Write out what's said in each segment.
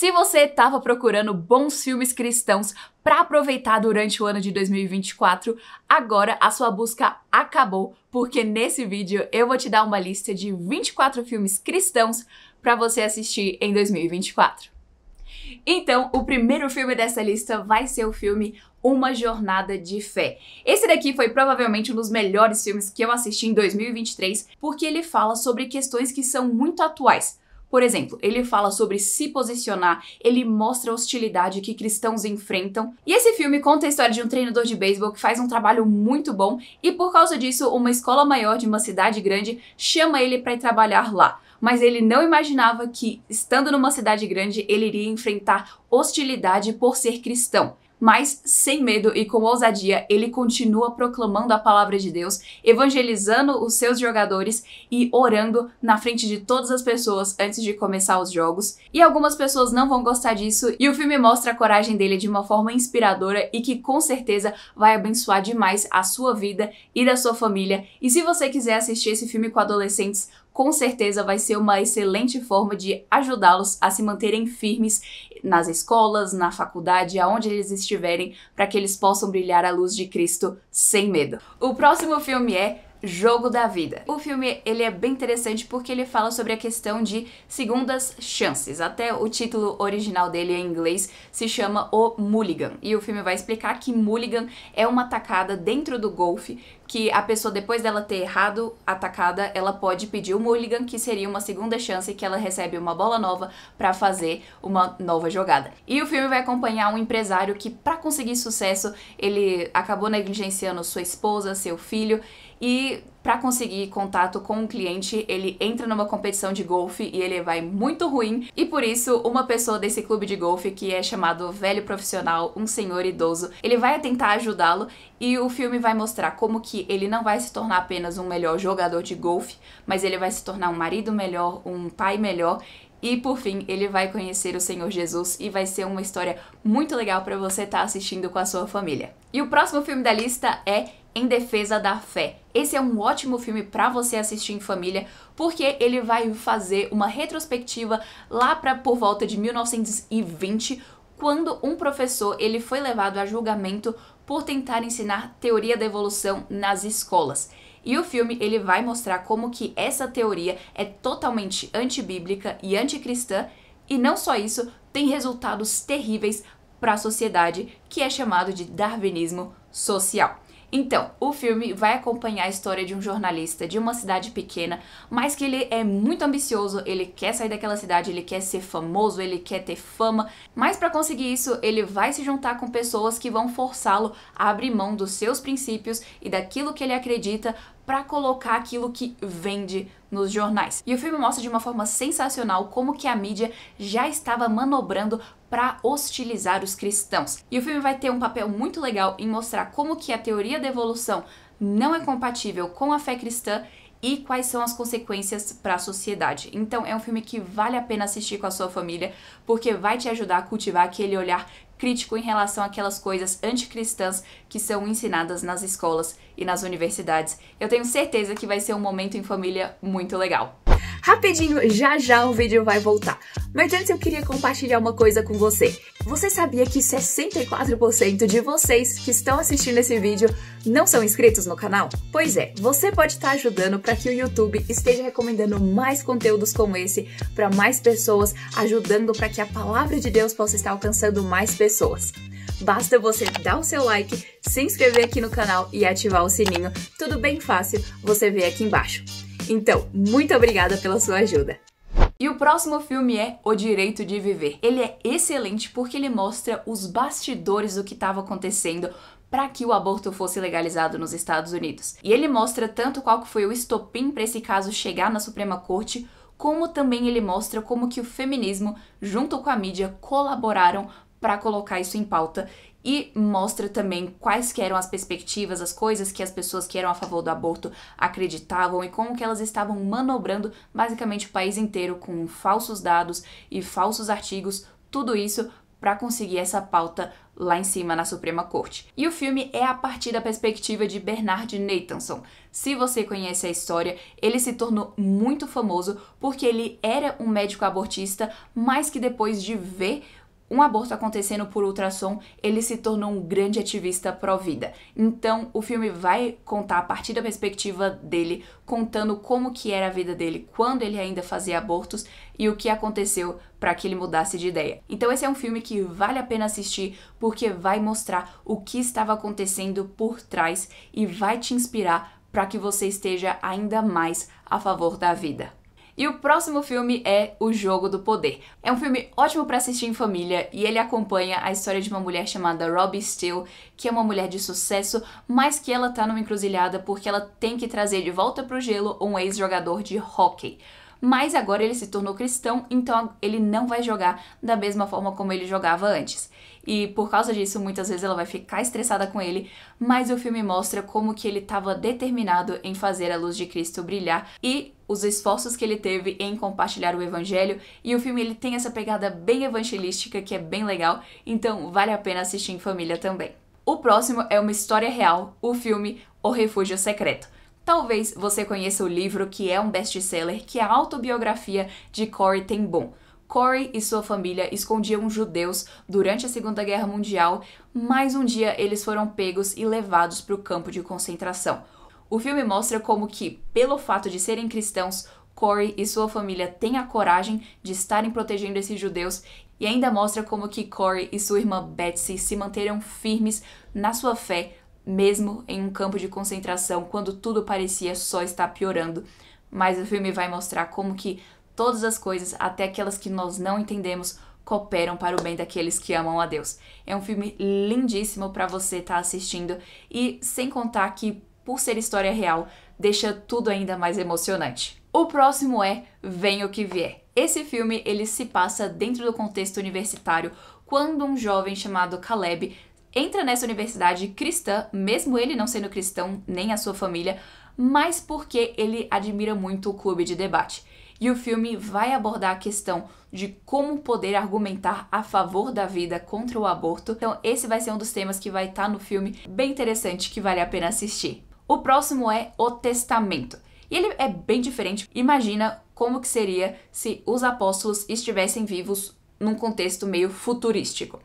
Se você estava procurando bons filmes cristãos para aproveitar durante o ano de 2024, agora a sua busca acabou, porque nesse vídeo eu vou te dar uma lista de 24 filmes cristãos para você assistir em 2024. Então, o primeiro filme dessa lista vai ser o filme Uma Jornada de Fé. Esse daqui foi provavelmente um dos melhores filmes que eu assisti em 2023, porque ele fala sobre questões que são muito atuais, por exemplo, ele fala sobre se posicionar, ele mostra a hostilidade que cristãos enfrentam. E esse filme conta a história de um treinador de beisebol que faz um trabalho muito bom e por causa disso, uma escola maior de uma cidade grande chama ele para ir trabalhar lá. Mas ele não imaginava que, estando numa cidade grande, ele iria enfrentar hostilidade por ser cristão mas sem medo e com ousadia, ele continua proclamando a palavra de Deus, evangelizando os seus jogadores e orando na frente de todas as pessoas antes de começar os jogos. E algumas pessoas não vão gostar disso, e o filme mostra a coragem dele de uma forma inspiradora e que com certeza vai abençoar demais a sua vida e da sua família. E se você quiser assistir esse filme com adolescentes, com certeza vai ser uma excelente forma de ajudá-los a se manterem firmes nas escolas, na faculdade, aonde eles estiverem, para que eles possam brilhar a luz de Cristo sem medo. O próximo filme é Jogo da Vida. O filme ele é bem interessante porque ele fala sobre a questão de segundas chances. Até o título original dele em inglês se chama O Mulligan. E o filme vai explicar que Mulligan é uma tacada dentro do golfe que a pessoa depois dela ter errado a tacada, ela pode pedir o mulligan, que seria uma segunda chance que ela recebe uma bola nova para fazer uma nova jogada. E o filme vai acompanhar um empresário que para conseguir sucesso, ele acabou negligenciando sua esposa, seu filho, e para conseguir contato com o um cliente, ele entra numa competição de golfe e ele vai muito ruim. E por isso, uma pessoa desse clube de golfe, que é chamado velho profissional, um senhor idoso, ele vai tentar ajudá-lo e o filme vai mostrar como que ele não vai se tornar apenas um melhor jogador de golfe, mas ele vai se tornar um marido melhor, um pai melhor e por fim, ele vai conhecer o Senhor Jesus e vai ser uma história muito legal para você estar tá assistindo com a sua família. E o próximo filme da lista é Em Defesa da Fé. Esse é um ótimo filme para você assistir em família, porque ele vai fazer uma retrospectiva lá para por volta de 1920, quando um professor ele foi levado a julgamento por tentar ensinar teoria da evolução nas escolas. E o filme ele vai mostrar como que essa teoria é totalmente antibíblica e anticristã, e não só isso, tem resultados terríveis para a sociedade, que é chamado de darwinismo social. Então, o filme vai acompanhar a história de um jornalista de uma cidade pequena, mas que ele é muito ambicioso, ele quer sair daquela cidade, ele quer ser famoso, ele quer ter fama, mas para conseguir isso, ele vai se juntar com pessoas que vão forçá-lo a abrir mão dos seus princípios e daquilo que ele acredita para colocar aquilo que vende nos jornais. E o filme mostra de uma forma sensacional como que a mídia já estava manobrando para hostilizar os cristãos. E o filme vai ter um papel muito legal em mostrar como que a teoria da evolução não é compatível com a fé cristã e quais são as consequências para a sociedade. Então é um filme que vale a pena assistir com a sua família, porque vai te ajudar a cultivar aquele olhar crítico em relação àquelas coisas anticristãs que são ensinadas nas escolas e nas universidades. Eu tenho certeza que vai ser um momento em família muito legal. Rapidinho, já já o vídeo vai voltar. Mas antes eu queria compartilhar uma coisa com você. Você sabia que 64% de vocês que estão assistindo esse vídeo não são inscritos no canal? Pois é, você pode estar tá ajudando para que o YouTube esteja recomendando mais conteúdos como esse para mais pessoas, ajudando para que a palavra de Deus possa estar alcançando mais pessoas. Basta você dar o seu like, se inscrever aqui no canal e ativar o sininho. Tudo bem fácil, você vê aqui embaixo. Então, muito obrigada pela sua ajuda. E o próximo filme é O Direito de Viver. Ele é excelente porque ele mostra os bastidores do que estava acontecendo para que o aborto fosse legalizado nos Estados Unidos. E ele mostra tanto qual foi o estopim para esse caso chegar na Suprema Corte, como também ele mostra como que o feminismo junto com a mídia colaboraram para colocar isso em pauta e mostra também quais eram as perspectivas, as coisas que as pessoas que eram a favor do aborto acreditavam e como que elas estavam manobrando basicamente o país inteiro com falsos dados e falsos artigos, tudo isso para conseguir essa pauta lá em cima na Suprema Corte. E o filme é a partir da perspectiva de Bernard Nathanson. Se você conhece a história, ele se tornou muito famoso porque ele era um médico abortista, mas que depois de ver um aborto acontecendo por ultrassom, ele se tornou um grande ativista pró-vida. Então, o filme vai contar a partir da perspectiva dele, contando como que era a vida dele quando ele ainda fazia abortos e o que aconteceu para que ele mudasse de ideia. Então, esse é um filme que vale a pena assistir porque vai mostrar o que estava acontecendo por trás e vai te inspirar para que você esteja ainda mais a favor da vida. E o próximo filme é O Jogo do Poder. É um filme ótimo para assistir em família e ele acompanha a história de uma mulher chamada Robbie Steele, que é uma mulher de sucesso, mas que ela tá numa encruzilhada porque ela tem que trazer de volta pro gelo um ex-jogador de hockey mas agora ele se tornou cristão, então ele não vai jogar da mesma forma como ele jogava antes e por causa disso muitas vezes ela vai ficar estressada com ele, mas o filme mostra como que ele estava determinado em fazer a luz de Cristo brilhar e os esforços que ele teve em compartilhar o evangelho e o filme ele tem essa pegada bem evangelística que é bem legal, então vale a pena assistir em família também. O próximo é uma história real, o filme O Refúgio Secreto. Talvez você conheça o livro que é um best-seller, que é a autobiografia de Corey Ten Boom. Corey e sua família escondiam judeus durante a Segunda Guerra Mundial, mas um dia eles foram pegos e levados para o campo de concentração. O filme mostra como que, pelo fato de serem cristãos, Corey e sua família têm a coragem de estarem protegendo esses judeus e ainda mostra como que Corey e sua irmã Betsy se manteram firmes na sua fé mesmo em um campo de concentração quando tudo parecia só estar piorando. Mas o filme vai mostrar como que todas as coisas, até aquelas que nós não entendemos, cooperam para o bem daqueles que amam a Deus. É um filme lindíssimo para você estar tá assistindo e sem contar que por ser história real, deixa tudo ainda mais emocionante. O próximo é Vem o que vier. Esse filme ele se passa dentro do contexto universitário, quando um jovem chamado Caleb entra nessa universidade cristã, mesmo ele não sendo cristão nem a sua família, mas porque ele admira muito o clube de debate. E o filme vai abordar a questão de como poder argumentar a favor da vida contra o aborto. Então, esse vai ser um dos temas que vai estar tá no filme, bem interessante, que vale a pena assistir. O próximo é O Testamento. E ele é bem diferente. Imagina como que seria se os apóstolos estivessem vivos num contexto meio futurístico.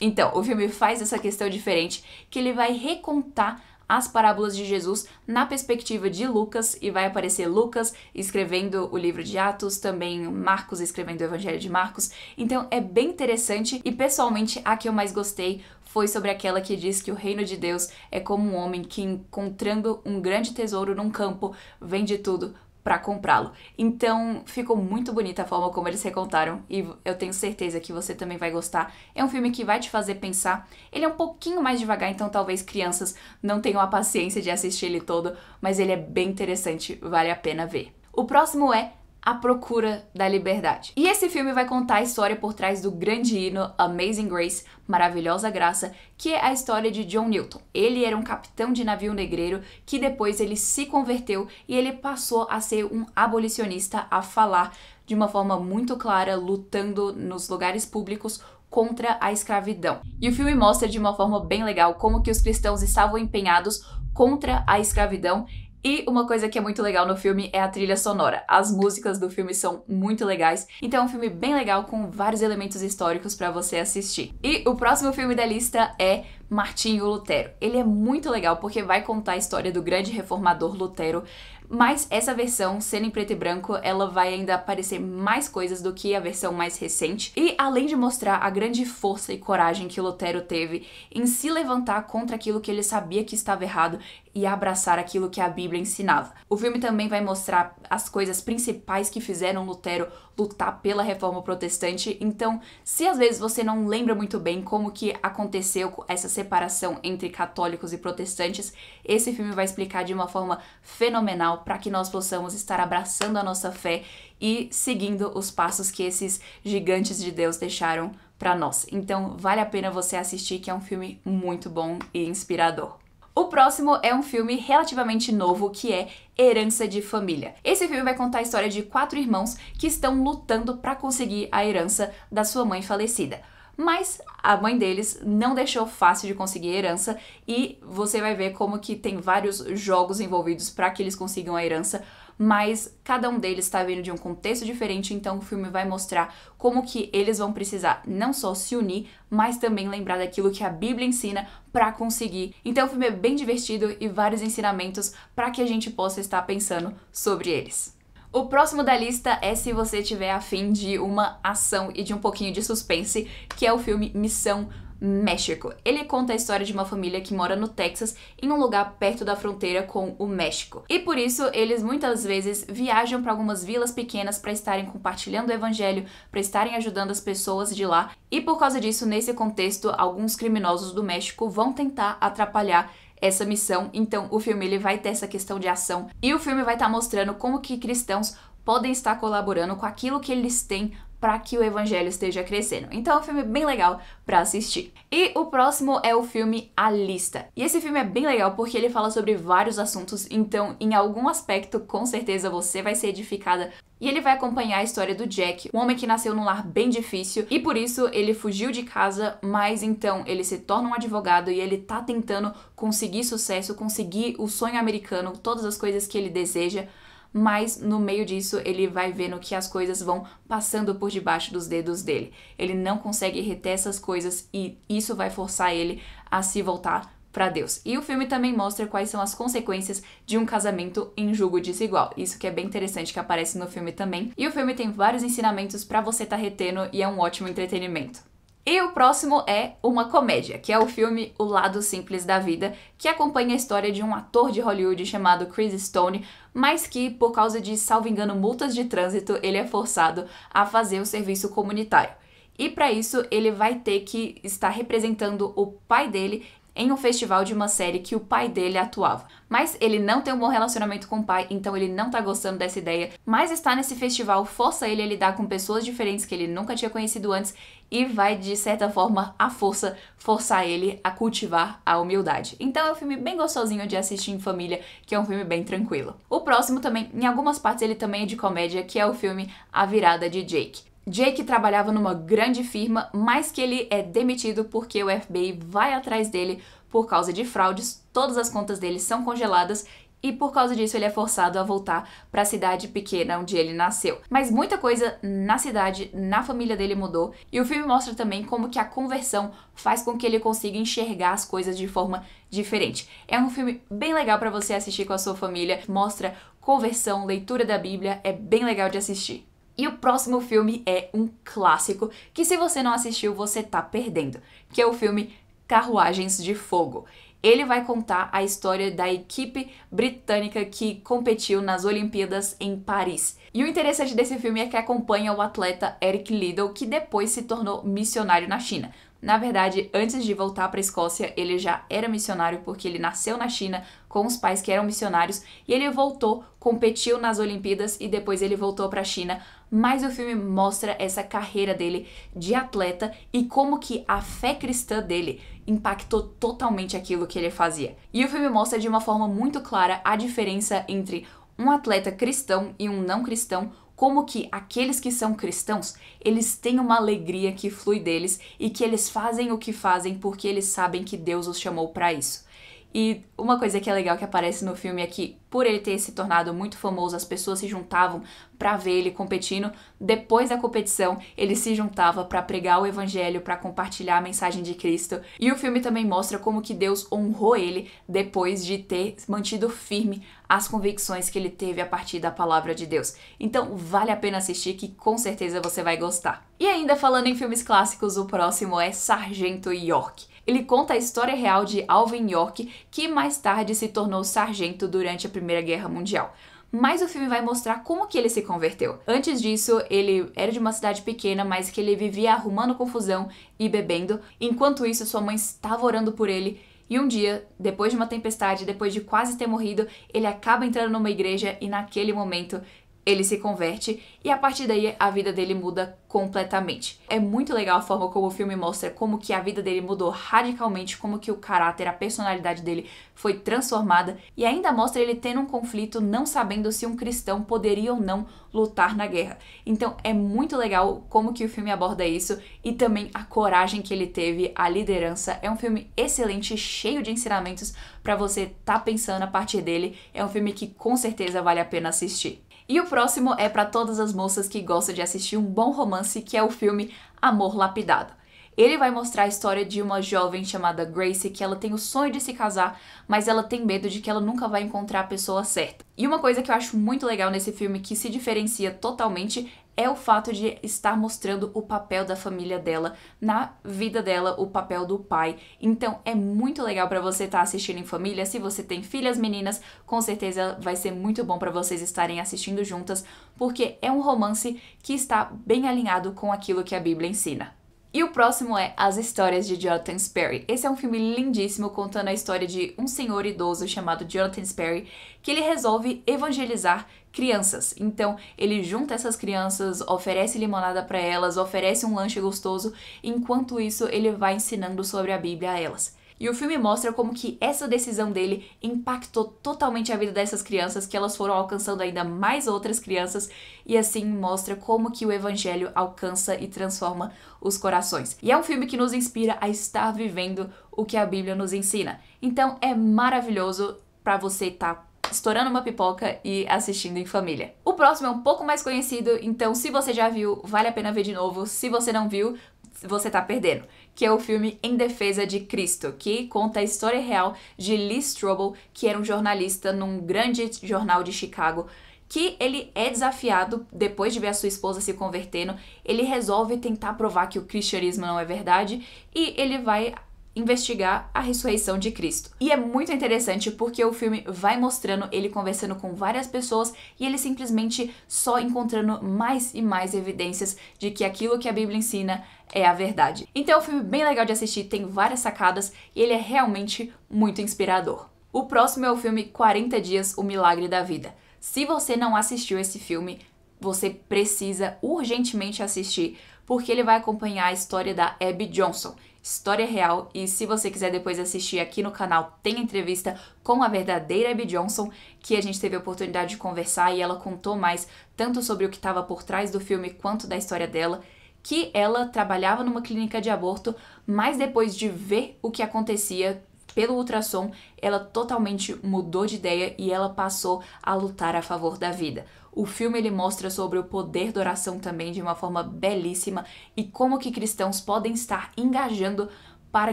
Então, o filme faz essa questão diferente que ele vai recontar as parábolas de Jesus na perspectiva de Lucas e vai aparecer Lucas escrevendo o livro de Atos, também Marcos escrevendo o Evangelho de Marcos. Então é bem interessante e pessoalmente a que eu mais gostei foi sobre aquela que diz que o reino de Deus é como um homem que, encontrando um grande tesouro num campo, vende tudo para comprá-lo. Então, ficou muito bonita a forma como eles recontaram e eu tenho certeza que você também vai gostar. É um filme que vai te fazer pensar. Ele é um pouquinho mais devagar, então talvez crianças não tenham a paciência de assistir ele todo, mas ele é bem interessante, vale a pena ver. O próximo é a Procura da Liberdade. E esse filme vai contar a história por trás do grande hino Amazing Grace, Maravilhosa Graça, que é a história de John Newton. Ele era um capitão de navio negreiro que depois ele se converteu e ele passou a ser um abolicionista a falar de uma forma muito clara, lutando nos lugares públicos contra a escravidão. E o filme mostra de uma forma bem legal como que os cristãos estavam empenhados contra a escravidão e uma coisa que é muito legal no filme é a trilha sonora. As músicas do filme são muito legais, então é um filme bem legal com vários elementos históricos para você assistir. E o próximo filme da lista é Martinho Lutero. Ele é muito legal porque vai contar a história do grande reformador Lutero, mas essa versão, sendo em preto e branco, ela vai ainda aparecer mais coisas do que a versão mais recente. E além de mostrar a grande força e coragem que Lutero teve em se levantar contra aquilo que ele sabia que estava errado, e abraçar aquilo que a Bíblia ensinava. O filme também vai mostrar as coisas principais que fizeram Lutero lutar pela reforma protestante. Então, se às vezes você não lembra muito bem como que aconteceu essa separação entre católicos e protestantes, esse filme vai explicar de uma forma fenomenal para que nós possamos estar abraçando a nossa fé e seguindo os passos que esses gigantes de Deus deixaram para nós. Então, vale a pena você assistir, que é um filme muito bom e inspirador. O próximo é um filme relativamente novo que é Herança de Família. Esse filme vai contar a história de quatro irmãos que estão lutando para conseguir a herança da sua mãe falecida mas a mãe deles não deixou fácil de conseguir a herança e você vai ver como que tem vários jogos envolvidos para que eles consigam a herança, mas cada um deles está vindo de um contexto diferente, então o filme vai mostrar como que eles vão precisar não só se unir, mas também lembrar daquilo que a Bíblia ensina para conseguir. Então o filme é bem divertido e vários ensinamentos para que a gente possa estar pensando sobre eles. O próximo da lista é se você tiver afim de uma ação e de um pouquinho de suspense, que é o filme Missão México. Ele conta a história de uma família que mora no Texas, em um lugar perto da fronteira com o México. E por isso, eles muitas vezes viajam para algumas vilas pequenas para estarem compartilhando o evangelho, para estarem ajudando as pessoas de lá. E por causa disso, nesse contexto, alguns criminosos do México vão tentar atrapalhar essa missão. Então, o filme ele vai ter essa questão de ação e o filme vai estar tá mostrando como que cristãos podem estar colaborando com aquilo que eles têm para que o evangelho esteja crescendo. Então é um filme bem legal para assistir. E o próximo é o filme A Lista. E esse filme é bem legal porque ele fala sobre vários assuntos, então em algum aspecto com certeza você vai ser edificada e ele vai acompanhar a história do Jack, um homem que nasceu num lar bem difícil e por isso ele fugiu de casa, mas então ele se torna um advogado e ele tá tentando conseguir sucesso, conseguir o sonho americano, todas as coisas que ele deseja mas no meio disso ele vai vendo que as coisas vão passando por debaixo dos dedos dele. Ele não consegue reter essas coisas e isso vai forçar ele a se voltar para Deus. E o filme também mostra quais são as consequências de um casamento em julgo desigual. Isso que é bem interessante que aparece no filme também. E o filme tem vários ensinamentos para você estar tá retendo e é um ótimo entretenimento. E o próximo é uma comédia, que é o filme O Lado Simples da Vida, que acompanha a história de um ator de Hollywood chamado Chris Stone, mas que, por causa de, salvo engano, multas de trânsito, ele é forçado a fazer o serviço comunitário. E para isso, ele vai ter que estar representando o pai dele em um festival de uma série que o pai dele atuava. Mas ele não tem um bom relacionamento com o pai, então ele não tá gostando dessa ideia. Mas estar nesse festival força ele a lidar com pessoas diferentes que ele nunca tinha conhecido antes e vai, de certa forma, a força forçar ele a cultivar a humildade. Então é um filme bem gostosinho de assistir em família, que é um filme bem tranquilo. O próximo também, em algumas partes, ele também é de comédia, que é o filme A Virada de Jake. Jake trabalhava numa grande firma, mas que ele é demitido porque o FBI vai atrás dele por causa de fraudes, todas as contas dele são congeladas e por causa disso ele é forçado a voltar para a cidade pequena onde ele nasceu. Mas muita coisa na cidade, na família dele mudou, e o filme mostra também como que a conversão faz com que ele consiga enxergar as coisas de forma diferente. É um filme bem legal para você assistir com a sua família, mostra conversão, leitura da Bíblia, é bem legal de assistir. E o próximo filme é um clássico que, se você não assistiu, você tá perdendo, que é o filme Carruagens de Fogo. Ele vai contar a história da equipe britânica que competiu nas Olimpíadas em Paris. E o interessante desse filme é que acompanha o atleta Eric Liddell, que depois se tornou missionário na China. Na verdade, antes de voltar para a Escócia, ele já era missionário porque ele nasceu na China com os pais que eram missionários e ele voltou, competiu nas Olimpíadas e depois ele voltou para a China mas o filme mostra essa carreira dele de atleta e como que a fé cristã dele impactou totalmente aquilo que ele fazia. E o filme mostra de uma forma muito clara a diferença entre um atleta cristão e um não cristão, como que aqueles que são cristãos, eles têm uma alegria que flui deles e que eles fazem o que fazem porque eles sabem que Deus os chamou para isso. E uma coisa que é legal que aparece no filme é que, por ele ter se tornado muito famoso, as pessoas se juntavam para ver ele competindo. Depois da competição, ele se juntava para pregar o evangelho, para compartilhar a mensagem de Cristo. E o filme também mostra como que Deus honrou ele depois de ter mantido firme as convicções que ele teve a partir da palavra de Deus. Então, vale a pena assistir que com certeza você vai gostar. E ainda falando em filmes clássicos, o próximo é Sargento York. Ele conta a história real de Alvin York, que mais tarde se tornou sargento durante a Primeira Guerra Mundial mas o filme vai mostrar como que ele se converteu. Antes disso, ele era de uma cidade pequena, mas que ele vivia arrumando confusão e bebendo. Enquanto isso, sua mãe estava orando por ele. E um dia, depois de uma tempestade, depois de quase ter morrido, ele acaba entrando numa igreja e naquele momento ele se converte e a partir daí a vida dele muda completamente. É muito legal a forma como o filme mostra como que a vida dele mudou radicalmente, como que o caráter, a personalidade dele foi transformada e ainda mostra ele tendo um conflito não sabendo se um cristão poderia ou não lutar na guerra. Então é muito legal como que o filme aborda isso e também a coragem que ele teve, a liderança. É um filme excelente, cheio de ensinamentos para você tá pensando a partir dele. É um filme que com certeza vale a pena assistir. E o próximo é para todas as moças que gostam de assistir um bom romance, que é o filme Amor Lapidado. Ele vai mostrar a história de uma jovem chamada Grace que ela tem o sonho de se casar, mas ela tem medo de que ela nunca vai encontrar a pessoa certa. E uma coisa que eu acho muito legal nesse filme que se diferencia totalmente é o fato de estar mostrando o papel da família dela na vida dela, o papel do pai. Então é muito legal para você estar tá assistindo em família. Se você tem filhas meninas, com certeza vai ser muito bom para vocês estarem assistindo juntas, porque é um romance que está bem alinhado com aquilo que a Bíblia ensina. E o próximo é As Histórias de Jonathan Sperry. Esse é um filme lindíssimo contando a história de um senhor idoso chamado Jonathan Sperry que ele resolve evangelizar crianças. Então, ele junta essas crianças, oferece limonada para elas, oferece um lanche gostoso, enquanto isso ele vai ensinando sobre a Bíblia a elas. E o filme mostra como que essa decisão dele impactou totalmente a vida dessas crianças, que elas foram alcançando ainda mais outras crianças, e assim mostra como que o evangelho alcança e transforma os corações. E é um filme que nos inspira a estar vivendo o que a Bíblia nos ensina. Então é maravilhoso para você estar tá estourando uma pipoca e assistindo em família. O próximo é um pouco mais conhecido, então se você já viu, vale a pena ver de novo. Se você não viu, você tá perdendo que é o filme Em Defesa de Cristo, que conta a história real de Lee Strobel, que era um jornalista num grande jornal de Chicago, que ele é desafiado depois de ver a sua esposa se convertendo, ele resolve tentar provar que o cristianismo não é verdade e ele vai investigar a ressurreição de Cristo. E é muito interessante porque o filme vai mostrando ele conversando com várias pessoas e ele simplesmente só encontrando mais e mais evidências de que aquilo que a Bíblia ensina é a verdade. Então é um filme bem legal de assistir, tem várias sacadas e ele é realmente muito inspirador. O próximo é o filme 40 dias o milagre da vida. Se você não assistiu esse filme, você precisa urgentemente assistir, porque ele vai acompanhar a história da Abby Johnson, história real e se você quiser depois assistir aqui no canal, tem entrevista com a verdadeira Abby Johnson, que a gente teve a oportunidade de conversar e ela contou mais tanto sobre o que estava por trás do filme quanto da história dela, que ela trabalhava numa clínica de aborto, mas depois de ver o que acontecia pelo ultrassom, ela totalmente mudou de ideia e ela passou a lutar a favor da vida. O filme ele mostra sobre o poder da oração também de uma forma belíssima e como que cristãos podem estar engajando para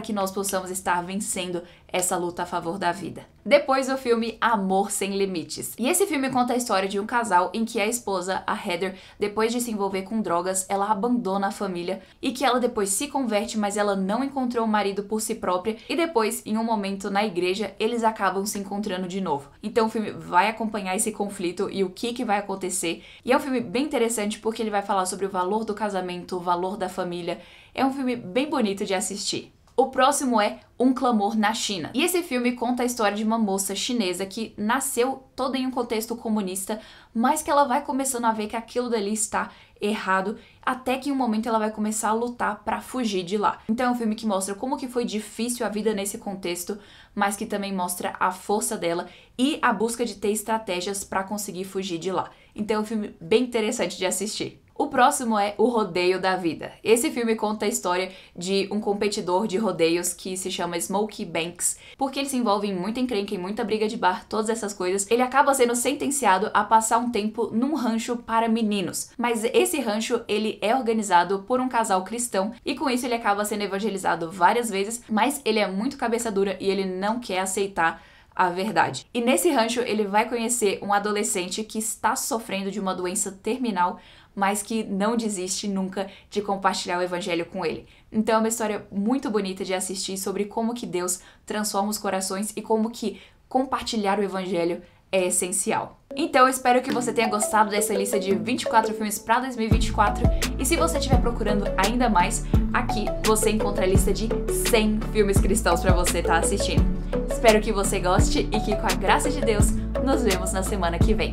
que nós possamos estar vencendo essa luta a favor da vida. Depois o filme Amor Sem Limites. E esse filme conta a história de um casal em que a esposa, a Heather, depois de se envolver com drogas, ela abandona a família e que ela depois se converte, mas ela não encontrou o marido por si própria e depois, em um momento na igreja, eles acabam se encontrando de novo. Então o filme vai acompanhar esse conflito e o que que vai acontecer. E é um filme bem interessante porque ele vai falar sobre o valor do casamento, o valor da família. É um filme bem bonito de assistir. O próximo é um Clamor na China. E esse filme conta a história de uma moça chinesa que nasceu toda em um contexto comunista, mas que ela vai começando a ver que aquilo dali está errado, até que em um momento ela vai começar a lutar para fugir de lá. Então é um filme que mostra como que foi difícil a vida nesse contexto, mas que também mostra a força dela e a busca de ter estratégias para conseguir fugir de lá. Então é um filme bem interessante de assistir. O próximo é O Rodeio da Vida. Esse filme conta a história de um competidor de rodeios que se chama Smokey Banks. Porque ele se envolve em muita encrenca, em muita briga de bar, todas essas coisas, ele acaba sendo sentenciado a passar um tempo num rancho para meninos. Mas esse rancho, ele é organizado por um casal cristão e com isso ele acaba sendo evangelizado várias vezes, mas ele é muito cabeça dura e ele não quer aceitar a verdade. E nesse rancho ele vai conhecer um adolescente que está sofrendo de uma doença terminal, mas que não desiste nunca de compartilhar o evangelho com ele. Então é uma história muito bonita de assistir sobre como que Deus transforma os corações e como que compartilhar o evangelho é essencial. Então eu espero que você tenha gostado dessa lista de 24 filmes para 2024 e se você estiver procurando ainda mais, aqui você encontra a lista de 100 filmes cristãos para você estar tá assistindo espero que você goste e que, com a graça de Deus, nos vemos na semana que vem.